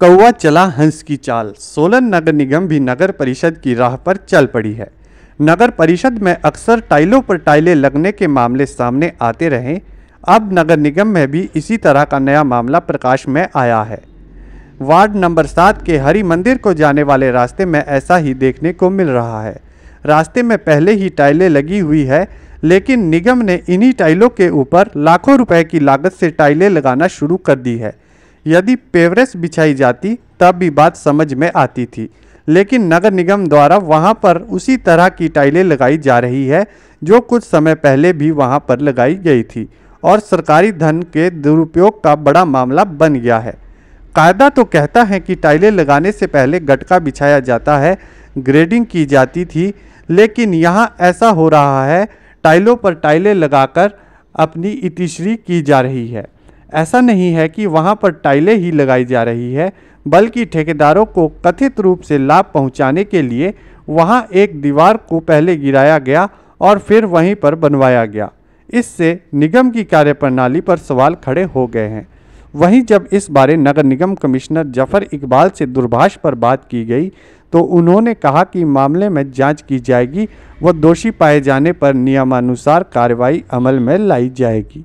कौवा चला हंस की चाल सोलन नगर निगम भी नगर परिषद की राह पर चल पड़ी है नगर परिषद में अक्सर टाइलों पर टाइलें लगने के मामले सामने आते रहे अब नगर निगम में भी इसी तरह का नया मामला प्रकाश में आया है वार्ड नंबर सात के हरि मंदिर को जाने वाले रास्ते में ऐसा ही देखने को मिल रहा है रास्ते में पहले ही टाइलें लगी हुई है लेकिन निगम ने इन्हीं टाइलों के ऊपर लाखों रुपए की लागत से टाइलें लगाना शुरू कर दी है यदि पेवरेस बिछाई जाती तब भी बात समझ में आती थी लेकिन नगर निगम द्वारा वहां पर उसी तरह की टाइलें लगाई जा रही है जो कुछ समय पहले भी वहां पर लगाई गई थी और सरकारी धन के दुरुपयोग का बड़ा मामला बन गया है कायदा तो कहता है कि टाइलें लगाने से पहले गटका बिछाया जाता है ग्रेडिंग की जाती थी लेकिन यहाँ ऐसा हो रहा है टाइलों पर टाइलें लगाकर अपनी इतिश्री की जा रही है ऐसा नहीं है कि वहां पर टाइलें ही लगाई जा रही है बल्कि ठेकेदारों को कथित रूप से लाभ पहुंचाने के लिए वहां एक दीवार को पहले गिराया गया और फिर वहीं पर बनवाया गया इससे निगम की कार्यप्रणाली पर सवाल खड़े हो गए हैं वहीं जब इस बारे नगर निगम कमिश्नर जफर इकबाल से दूरभाष पर बात की गई तो उन्होंने कहा कि मामले में जांच की जाएगी व दोषी पाए जाने पर नियमानुसार कार्रवाई अमल में लाई जाएगी